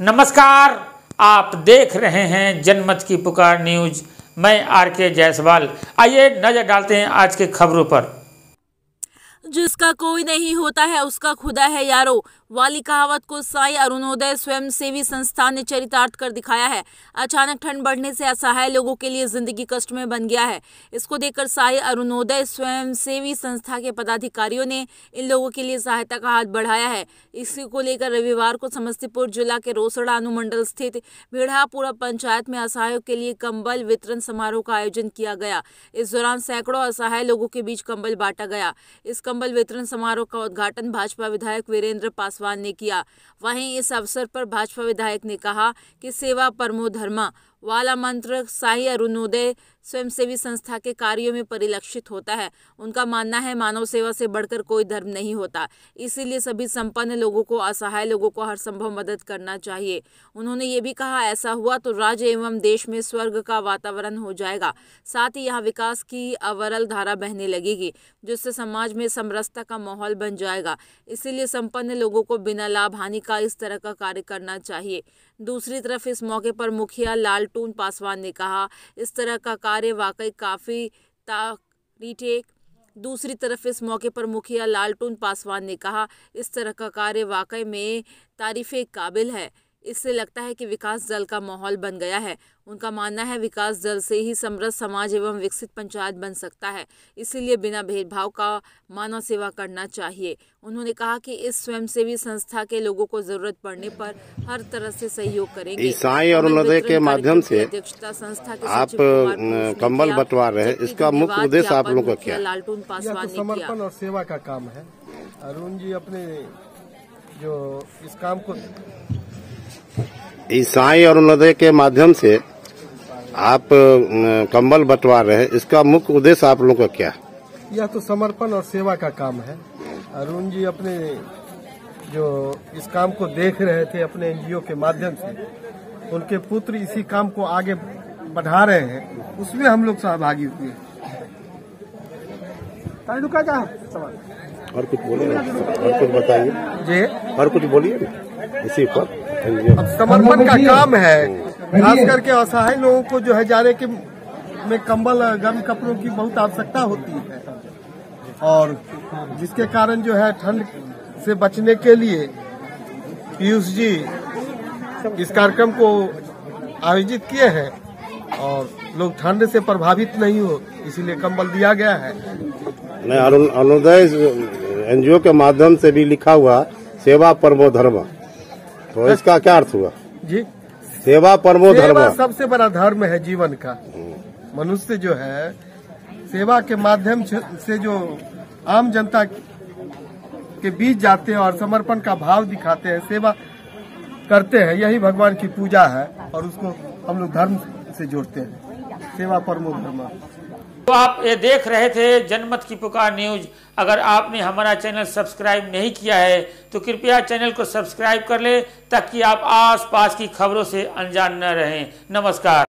नमस्कार आप देख रहे हैं जनमत की पुकार न्यूज मैं आर के जायसवाल आइए नजर डालते हैं आज के खबरों पर जिसका कोई नहीं होता है उसका खुदा है यारो वाली कहावत को साई अरुणोदय स्वयंसेवी संस्थान ने चरितार्थ कर दिखाया है अचानक ठंड बढ़ने से असहाय लोगों के लिए जिंदगी कष्ट में बन गया है इसको देखकर साई अरुणोदय स्वयंसेवी संस्था के पदाधिकारियों ने इन लोगों के लिए सहायता का हाथ बढ़ाया है इसी को लेकर रविवार को समस्तीपुर जिला के रोसड़ा अनुमंडल स्थित भीड़ापुरा पंचायत में असहायों के लिए कंबल वितरण समारोह का आयोजन किया गया इस दौरान सैकड़ों असहाय लोगों के बीच कंबल बांटा गया इस कंबल वितरण समारोह का उद्घाटन भाजपा विधायक वीरेंद्र पास पासवान ने किया वहीं इस अवसर पर भाजपा विधायक ने कहा कि सेवा परमो धर्मा वाला मंत्र शाही अरुणोदय स्वयंसेवी संस्था के कार्यों में परिलक्षित होता है उनका मानना है मानव सेवा से बढ़कर कोई धर्म नहीं होता इसीलिए सभी संपन्न लोगों को असहाय लोगों को हर संभव मदद करना चाहिए उन्होंने ये भी कहा ऐसा हुआ तो राज्य एवं देश में स्वर्ग का वातावरण हो जाएगा साथ ही यहाँ विकास की अवरल धारा बहने लगेगी जिससे समाज में समरसता का माहौल बन जाएगा इसीलिए संपन्न लोगों को बिना लाभ हानि का इस तरह का कार्य करना चाहिए दूसरी तरफ इस मौके पर मुखिया लाल पलटून पासवान ने कहा इस तरह का कार्य वाकई काफ़ी तारीटेक दूसरी तरफ इस मौके पर मुखिया लालटून पासवान ने कहा इस तरह का कार्य वाकई में तारीफ़ काबिल है इससे लगता है कि विकास दल का माहौल बन गया है उनका मानना है विकास दल से ही समृद्ध समाज एवं विकसित पंचायत बन सकता है इसीलिए बिना भेदभाव का मानव सेवा करना चाहिए उन्होंने कहा कि इस स्वयंसेवी संस्था के लोगों को जरूरत पड़ने पर हर तरह से सहयोग करेंगे ईसाई और उन्होंने के माध्यम से अध्यक्षता संस्था के आप कम्बल बंटवा रहे इसका मुख्य उद्देश्य आप लोगों का क्या लालटून पासवान तो समर्पण और सेवा का काम है अरुण जी अपने जो इस काम को ईसाई अरुणोदय के माध्यम से आप कंबल बंटवा रहे हैं इसका मुख्य उद्देश्य आप लोगों का क्या है यह तो समर्पण और सेवा का काम है अरुण जी अपने जो इस काम को देख रहे थे अपने एनजीओ के माध्यम से उनके पुत्र इसी काम को आगे बढ़ा रहे हैं उसमें हम लोग सहभागी हुए और कुछ बोलिए और कुछ बताइए जी और कुछ बोलिए इसी पर अब समर्पण का काम है खास करके असहाय लोगों को जो है जाने के में कंबल गर्म कपड़ों की बहुत आवश्यकता होती है और जिसके कारण जो है ठंड से बचने के लिए पीयूष जी इस कार्यक्रम को आयोजित किए हैं और लोग ठंड से प्रभावित नहीं हो इसीलिए कंबल दिया गया है अनुदय एनजीओ के माध्यम से भी लिखा हुआ सेवा परमो धर्मा तो इसका क्या अर्थ हुआ जी सेवा परमो धर्म सबसे बड़ा धर्म है जीवन का मनुष्य जो है सेवा के माध्यम से जो आम जनता के बीच जाते हैं और समर्पण का भाव दिखाते हैं सेवा करते हैं यही भगवान की पूजा है और उसको हम लोग धर्म से जोड़ते हैं सेवा परमो धर्म तो आप ये देख रहे थे जनमत की पुकार न्यूज अगर आपने हमारा चैनल सब्सक्राइब नहीं किया है तो कृपया चैनल को सब्सक्राइब कर ले ताकि आप आसपास की खबरों से अनजान न रहें नमस्कार